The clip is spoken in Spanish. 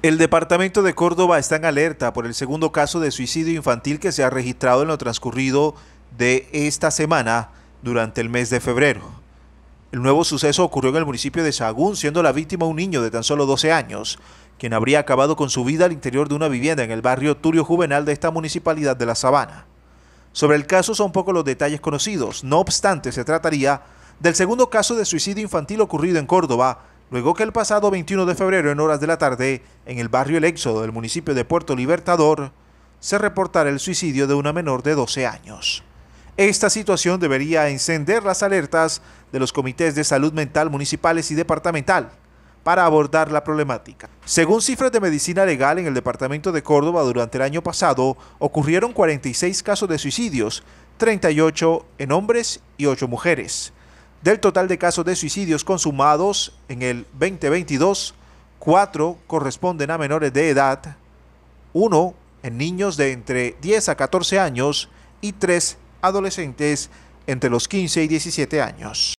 El departamento de Córdoba está en alerta por el segundo caso de suicidio infantil que se ha registrado en lo transcurrido de esta semana durante el mes de febrero. El nuevo suceso ocurrió en el municipio de Sagún, siendo la víctima un niño de tan solo 12 años, quien habría acabado con su vida al interior de una vivienda en el barrio Turio Juvenal de esta municipalidad de La Sabana. Sobre el caso son pocos los detalles conocidos, no obstante se trataría del segundo caso de suicidio infantil ocurrido en Córdoba luego que el pasado 21 de febrero en horas de la tarde, en el barrio El Éxodo del municipio de Puerto Libertador, se reportara el suicidio de una menor de 12 años. Esta situación debería encender las alertas de los comités de salud mental municipales y departamental para abordar la problemática. Según cifras de medicina legal en el departamento de Córdoba durante el año pasado, ocurrieron 46 casos de suicidios, 38 en hombres y 8 mujeres. Del total de casos de suicidios consumados en el 2022, cuatro corresponden a menores de edad, uno en niños de entre 10 a 14 años y tres adolescentes entre los 15 y 17 años.